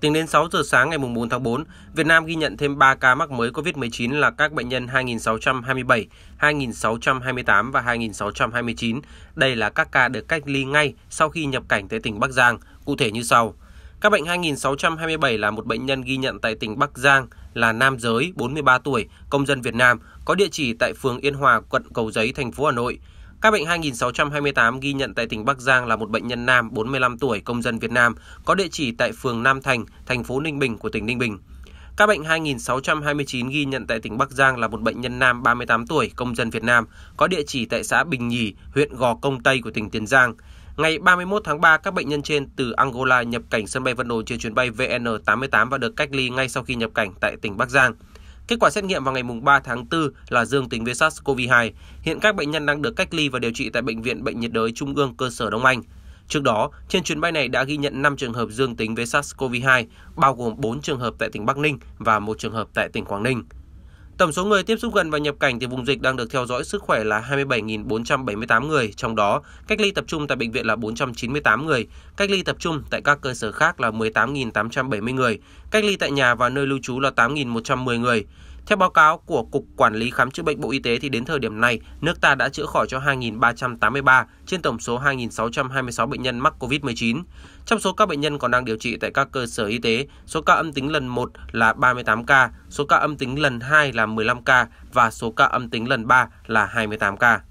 Tính đến 6 giờ sáng ngày 4 tháng 4, Việt Nam ghi nhận thêm 3 ca mắc mới COVID-19 là các bệnh nhân 2627, 2628 và 2629. Đây là các ca được cách ly ngay sau khi nhập cảnh tại tỉnh Bắc Giang, cụ thể như sau. Các bệnh 2627 là một bệnh nhân ghi nhận tại tỉnh Bắc Giang, là nam giới, 43 tuổi, công dân Việt Nam, có địa chỉ tại phường Yên Hòa, quận Cầu Giấy, thành phố Hà Nội. Các bệnh 2628 ghi nhận tại tỉnh Bắc Giang là một bệnh nhân nam 45 tuổi công dân Việt Nam có địa chỉ tại phường Nam Thành, thành phố Ninh Bình của tỉnh Ninh Bình. Các bệnh 2629 ghi nhận tại tỉnh Bắc Giang là một bệnh nhân nam 38 tuổi công dân Việt Nam có địa chỉ tại xã Bình Nhì, huyện Gò Công Tây của tỉnh Tiền Giang. Ngày 31 tháng 3, các bệnh nhân trên từ Angola nhập cảnh sân bay Vân Đồn trên chuyến bay VN88 và được cách ly ngay sau khi nhập cảnh tại tỉnh Bắc Giang. Kết quả xét nghiệm vào ngày 3 tháng 4 là dương tính với SARS-CoV-2. Hiện các bệnh nhân đang được cách ly và điều trị tại Bệnh viện Bệnh nhiệt đới Trung ương cơ sở Đông Anh. Trước đó, trên chuyến bay này đã ghi nhận 5 trường hợp dương tính với SARS-CoV-2, bao gồm 4 trường hợp tại tỉnh Bắc Ninh và một trường hợp tại tỉnh Quảng Ninh. Tổng số người tiếp xúc gần và nhập cảnh từ vùng dịch đang được theo dõi sức khỏe là 27.478 người, trong đó cách ly tập trung tại bệnh viện là 498 người, cách ly tập trung tại các cơ sở khác là 18.870 người, cách ly tại nhà và nơi lưu trú là 8.110 người. Theo báo cáo của Cục Quản lý Khám chữa bệnh Bộ Y tế thì đến thời điểm này, nước ta đã chữa khỏi cho 2.383 trên tổng số 2.626 bệnh nhân mắc COVID-19. Trong số các bệnh nhân còn đang điều trị tại các cơ sở y tế, số ca âm tính lần 1 là 38 ca, số ca âm tính lần 2 là 15 ca và số ca âm tính lần 3 là 28 ca.